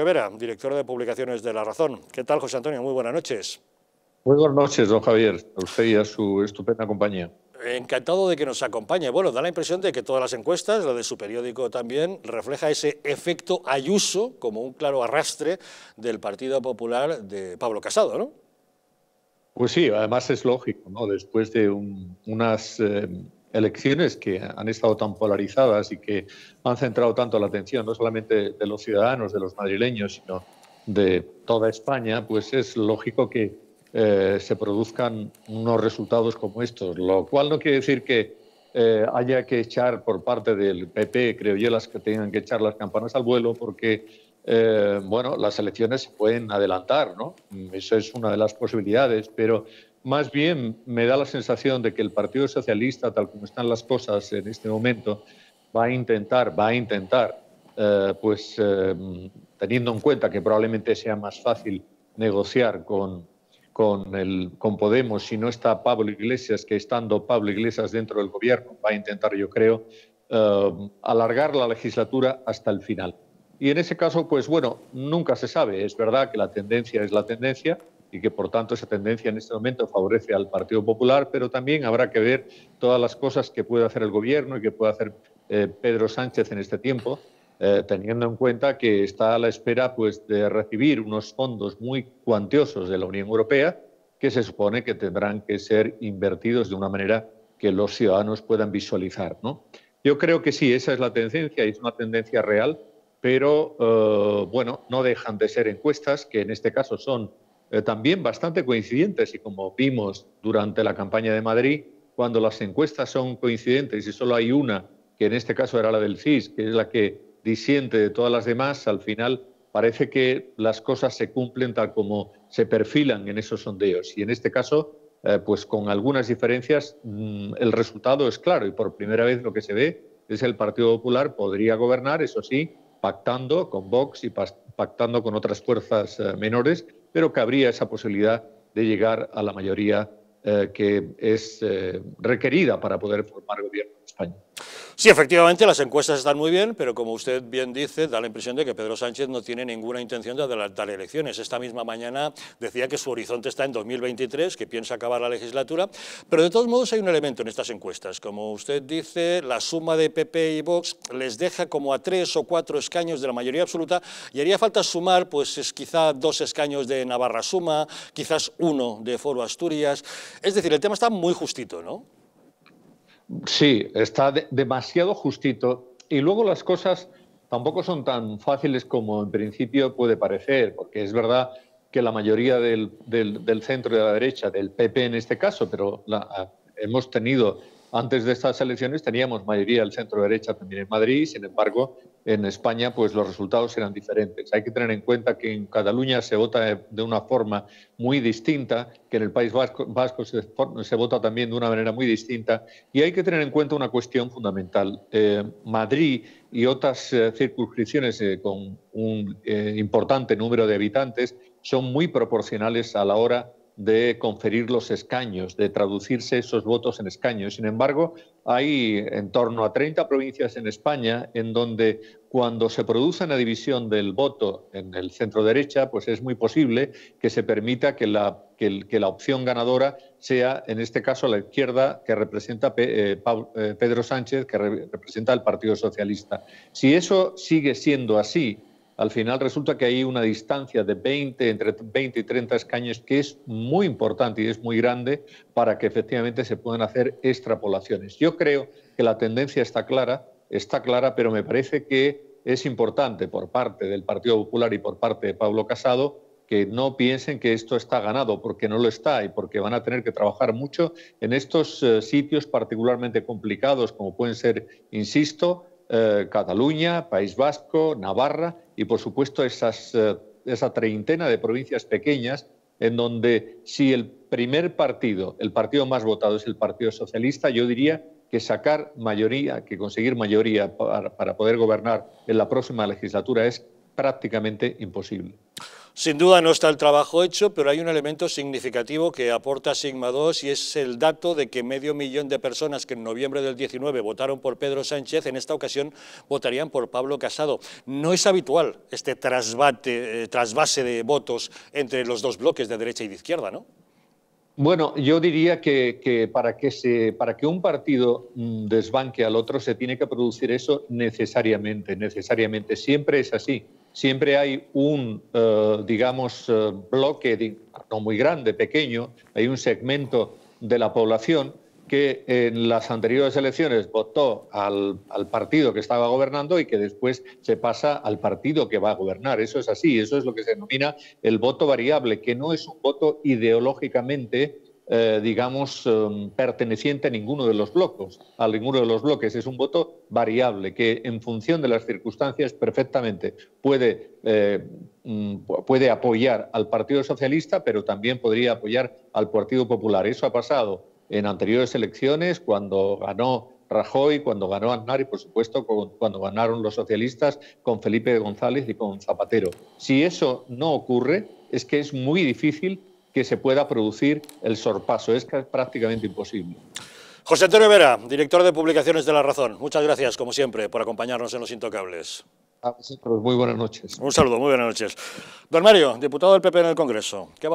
Vera, director de publicaciones de La Razón. ¿Qué tal, José Antonio? Muy buenas noches. Muy buenas noches, don Javier, a usted a su estupenda compañía. Encantado de que nos acompañe. Bueno, da la impresión de que todas las encuestas, la de su periódico también, refleja ese efecto Ayuso como un claro arrastre del Partido Popular de Pablo Casado, ¿no? Pues sí, además es lógico, ¿no? Después de unas... Eh, elecciones que han estado tan polarizadas y que han centrado tanto la atención no solamente de los ciudadanos, de los madrileños, sino de toda España, pues es lógico que eh, se produzcan unos resultados como estos, lo cual no quiere decir que eh, haya que echar por parte del PP, creo yo, las que tengan que echar las campanas al vuelo, porque eh, bueno, las elecciones se pueden adelantar, ¿no? Esa es una de las posibilidades, pero más bien me da la sensación de que el Partido Socialista, tal como están las cosas en este momento, va a intentar, va a intentar, eh, pues eh, teniendo en cuenta que probablemente sea más fácil negociar con, Podemos si no está Pablo Iglesias, que estando Pablo Iglesias dentro del gobierno, va a intentar, yo creo, eh, alargar la legislatura hasta el final. Y en ese caso, pues bueno, nunca se sabe. Es verdad que la tendencia es la tendencia, y que por tanto esa tendencia en este momento favorece al Partido Popular, pero también habrá que ver todas las cosas que puede hacer el Gobierno y que puede hacer eh, Pedro Sánchez en este tiempo, eh, teniendo en cuenta que está a la espera pues, de recibir unos fondos muy cuantiosos de la Unión Europea que se supone que tendrán que ser invertidos de una manera que los ciudadanos puedan visualizar. ¿no? Yo creo que sí, esa es la tendencia, es una tendencia real, pero eh, bueno, no dejan de ser encuestas que en este caso son eh, también bastante coincidentes y como vimos durante la campaña de Madrid, cuando las encuestas son coincidentes y solo hay una, que en este caso era la del CIS, que es la que disiente de todas las demás, al final parece que las cosas se cumplen tal como se perfilan en esos sondeos. Y en este caso, eh, pues con algunas diferencias, mm, el resultado es claro y por primera vez lo que se ve es el Partido Popular podría gobernar, eso sí, pactando con Vox y pactando con otras fuerzas eh, menores, pero habría esa posibilidad de llegar a la mayoría eh, que es eh, requerida para poder formar gobierno en España. Sí, efectivamente, las encuestas están muy bien, pero como usted bien dice, da la impresión de que Pedro Sánchez no tiene ninguna intención de adelantar elecciones. Esta misma mañana decía que su horizonte está en 2023, que piensa acabar la legislatura, pero de todos modos hay un elemento en estas encuestas. Como usted dice, la suma de PP y Vox les deja como a tres o cuatro escaños de la mayoría absoluta y haría falta sumar, pues es quizá dos escaños de Navarra Suma, quizás uno de Foro Asturias. Es decir, el tema está muy justito, ¿no? Sí, está demasiado justito y luego las cosas tampoco son tan fáciles como en principio puede parecer, porque es verdad que la mayoría del, centro de la derecha, del PP en este caso, pero hemos tenido antes de estas elecciones teníamos mayoría del centro derecha también en Madrid, sin embargo, en España pues los resultados eran diferentes. Hay que tener en cuenta que en Cataluña se vota de una forma muy distinta, que en el País Vasco, Vasco se, vota también de una manera muy distinta y hay que tener en cuenta una cuestión fundamental. Eh, Madrid y otras eh, circunscripciones eh, con un importante número de habitantes son muy proporcionales a la hora de conferir los escaños, de traducirse esos votos en escaños. Sin embargo, hay en torno a 30 provincias en España en donde cuando se produce una división del voto en el centro derecha, pues es muy posible que se permita que la, que, la opción ganadora sea, en este caso, la izquierda que representa eh, eh, Pedro Sánchez, que representa el Partido Socialista. Si eso sigue siendo así, al final resulta que hay una distancia de 20, entre 20 y 30 escaños que es muy importante y es muy grande para que efectivamente se puedan hacer extrapolaciones. Yo creo que la tendencia está clara, está clara, pero me parece que es importante por parte del Partido Popular y por parte de Pablo Casado que no piensen que esto está ganado, porque no lo está y porque van a tener que trabajar mucho en estos eh, sitios particularmente complicados, como pueden ser, insisto, eh, Cataluña, País Vasco, Navarra y, por supuesto, esas, eh, esa treintena de provincias pequeñas en donde si el primer partido, el partido más votado es el Partido Socialista, yo diría que sacar mayoría, que conseguir mayoría para poder gobernar en la próxima legislatura es prácticamente imposible. Sin duda no está el trabajo hecho, pero hay un elemento significativo que aporta Sigma 2 y es el dato de que medio millón de personas que en noviembre del 19 votaron por Pedro Sánchez, en esta ocasión votarían por Pablo Casado. No es habitual este eh, trasvase de votos entre los dos bloques de derecha y de izquierda, ¿no? Bueno, yo diría que, para que un partido mm, desbanque al otro se tiene que producir eso necesariamente, necesariamente. Siempre es así siempre hay un, eh, digamos, eh, bloque, no muy grande, pequeño, hay un segmento de la población que en las anteriores elecciones votó al, partido que estaba gobernando y que después se pasa al partido que va a gobernar. Eso es así, eso es lo que se denomina el voto variable, que no es un voto ideológicamente eh, digamos, eh, perteneciente a ninguno de los bloques... a ninguno de los bloques. Es un voto variable que, en función de las circunstancias, perfectamente puede, eh, mm, puede apoyar al Partido Socialista, pero también podría apoyar al Partido Popular. Eso ha pasado en anteriores elecciones, cuando ganó Rajoy, cuando ganó Aznar y, por supuesto, cuando ganaron los socialistas con Felipe González y con Zapatero. Si eso no ocurre, es que es muy difícil que se pueda producir el sorpaso. Es prácticamente imposible. José Antonio Vera, director de publicaciones de La Razón. Muchas gracias, como siempre, por acompañarnos en Los Intocables. muy buenas noches. Un saludo, muy buenas noches. Don Mario, diputado del PP en el Congreso. ¿qué